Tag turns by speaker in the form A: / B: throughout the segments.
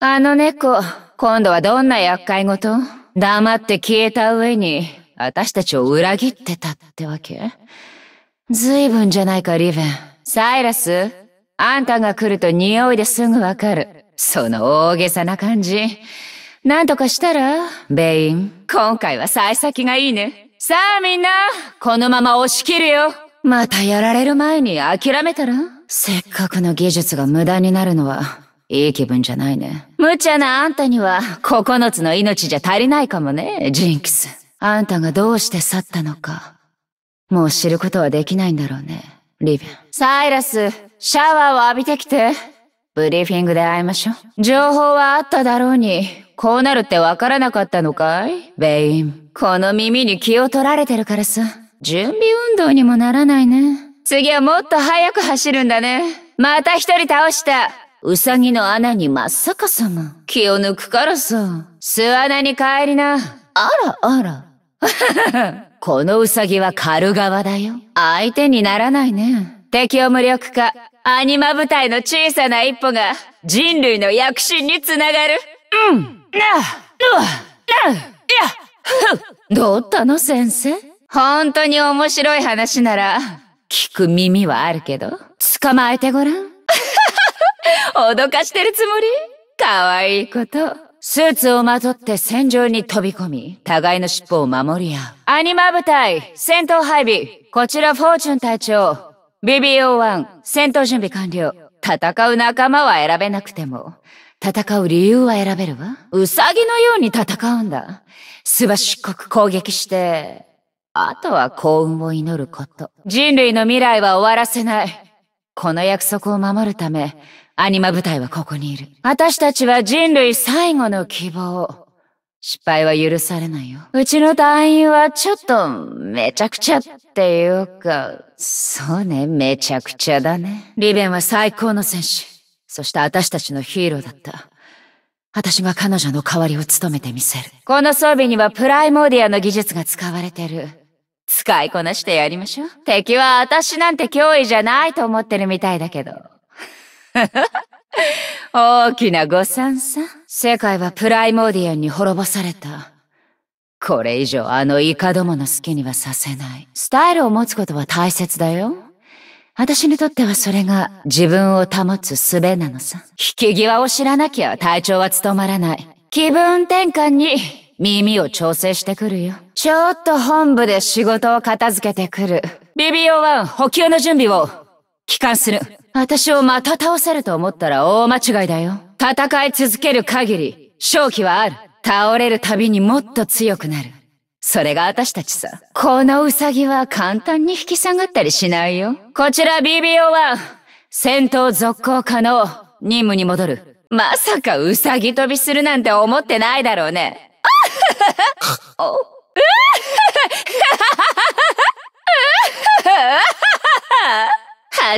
A: あの猫、今度はどんな厄介事黙って消えた上に、私たちを裏切ってたってわけ随分じゃないか、リベン。サイラス、あんたが来ると匂いですぐわかる。その大げさな感じ。なんとかしたらベイン。今回は幸先がいいね。さあみんな、このまま押し切るよ。またやられる前に諦めたらせっかくの技術が無駄になるのはいい気分じゃないね。無茶なあんたには、9つの命じゃ足りないかもね、ジンキス。あんたがどうして去ったのか、もう知ることはできないんだろうね、リビアン。サイラス、シャワーを浴びてきて。ブリーフィングで会いましょう。情報はあっただろうに、こうなるってわからなかったのかいベイン。この耳に気を取られてるからさ。準備運動にもならないね。次はもっと速く走るんだね。また一人倒した。うさぎの穴にまっさかさま。気を抜くからさ。巣穴に帰りな。あらあら。このうさぎは狩る側だよ。相手にならないね。敵を無力化。アニマ部隊の小さな一歩が人類の躍進につながる。うん。なあ、なあ、なあ、いや、ふどうったの先生本当に面白い話なら、聞く耳はあるけど、捕まえてごらん。脅かしてるつもりかわいいこと。スーツをまとって戦場に飛び込み、互いの尻尾を守り合う。アニマ部隊、戦闘配備。こちらフォーチュン隊長。BBO1、戦闘準備完了。戦う仲間は選べなくても、戦う理由は選べるわ。ウサギのように戦うんだ。すばしっこく攻撃して、あとは幸運を祈ること。人類の未来は終わらせない。この約束を守るため、アニマ部隊はここにいる。私たちは人類最後の希望。失敗は許されないよ。うちの隊員はちょっと、めちゃくちゃっていうか、そうね、めちゃくちゃだね。リベンは最高の戦士。そして私たちのヒーローだった。私が彼女の代わりを務めてみせる。この装備にはプライモーディアの技術が使われてる。使いこなしてやりましょう。敵は私なんて脅威じゃないと思ってるみたいだけど。大きな誤算さ。世界はプライモーディアンに滅ぼされた。これ以上あのイカどもの好きにはさせない。スタイルを持つことは大切だよ。私にとってはそれが自分を保つ術なのさ。引き際を知らなきゃ体調は務まらない。気分転換に耳を調整してくるよ。ちょっと本部で仕事を片付けてくる。ビオワ1補給の準備を帰還する。私をまた倒せると思ったら大間違いだよ。戦い続ける限り、勝機はある。倒れるたびにもっと強くなる。それが私たちさ。このウサギは簡単に引き下がったりしないよ。こちら BBO1、戦闘続行可能。任務に戻る。まさかウサギ飛びするなんて思ってないだろうね。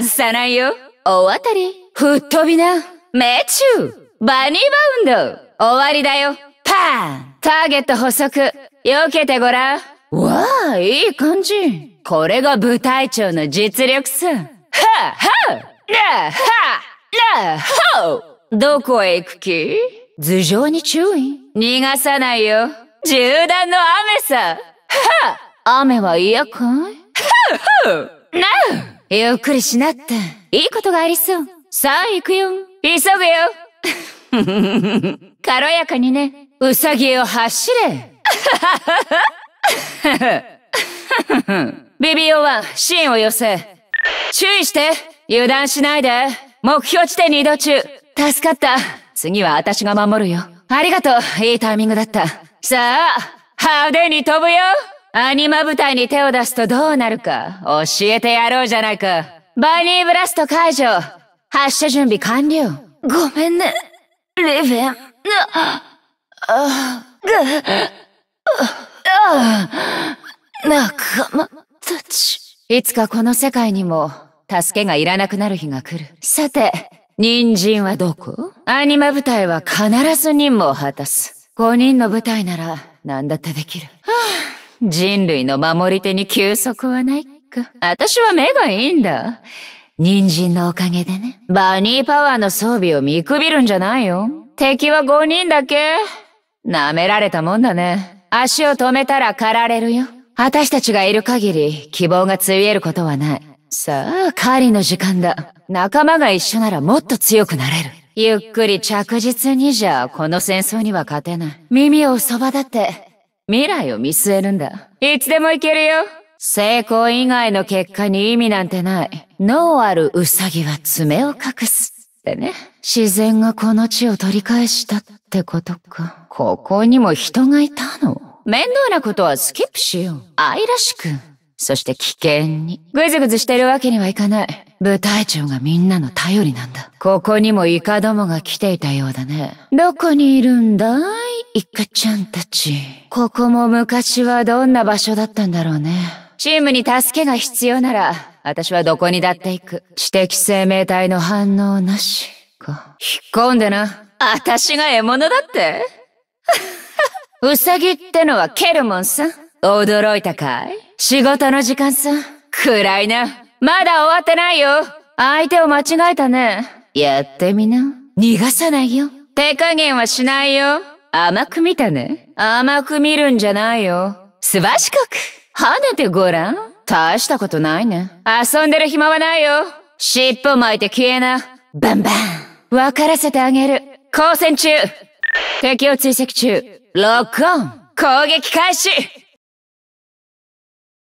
A: 外さないよ大当たり吹っ飛びな命中バニーバウンド終わりだよパーンターゲット捕捉避けてごらんわあ、いい感じこれが部隊長の実力さはあ、はあ、なはあ、なあ、はあどこへ行く気頭上に注意逃がさないよ銃弾の雨さはあ雨は嫌かいはあ、はあ、なあゆっくりしなって。いいことがありそう。さあ行くよ。急ぐよ。軽やかにね。うさぎを走れ。ビビオワン、芯を寄せ。注意して。油断しないで。目標地点に移動中。助かった。次は私が守るよ。ありがとう。いいタイミングだった。さあ、派手に飛ぶよアニマ部隊に手を出すとどうなるか教えてやろうじゃないか。バニーブラスト解除。発射準備完了。ごめんね、レヴェン。な、あ、ぐ、仲間たち。いつかこの世界にも助けがいらなくなる日が来る。さて、人参はどこアニマ部隊は必ず任務を果たす。5人の部隊なら何だってできる。はあ人類の守り手に休息はないか。私は目がいいんだ。人参のおかげでね。バニーパワーの装備を見くびるんじゃないよ。敵は5人だけ。舐められたもんだね。足を止めたら狩られるよ。私たちがいる限り希望がついえることはない。さあ、狩りの時間だ。仲間が一緒ならもっと強くなれる。ゆっくり着実にじゃ、この戦争には勝てない。耳をそばだって、未来を見据えるんだ。いつでもいけるよ。成功以外の結果に意味なんてない。脳あるウサギは爪を隠す。ってね。自然がこの地を取り返したってことか。ここにも人がいたの。面倒なことはスキップしよう。愛らしく。そして危険に。ぐずぐずしてるわけにはいかない。部隊長がみんなの頼りなんだ。ここにもイカどもが来ていたようだね。どこにいるんだいイカちゃんたち。ここも昔はどんな場所だったんだろうね。チームに助けが必要なら、私はどこにだって行く。知的生命体の反応なしか。引っ込んでな。私が獲物だってウサギってのはケルモンさん。驚いたかい仕事の時間さ。暗いな。まだ終わってないよ。相手を間違えたね。やってみな。逃がさないよ。手加減はしないよ。甘く見たね。甘く見るんじゃないよ。すばしこく、跳ねてごらん。大したことないね。遊んでる暇はないよ。尻尾巻いて消えな。バンバン。わからせてあげる。交戦中。敵を追跡中。ロックオン。攻撃開始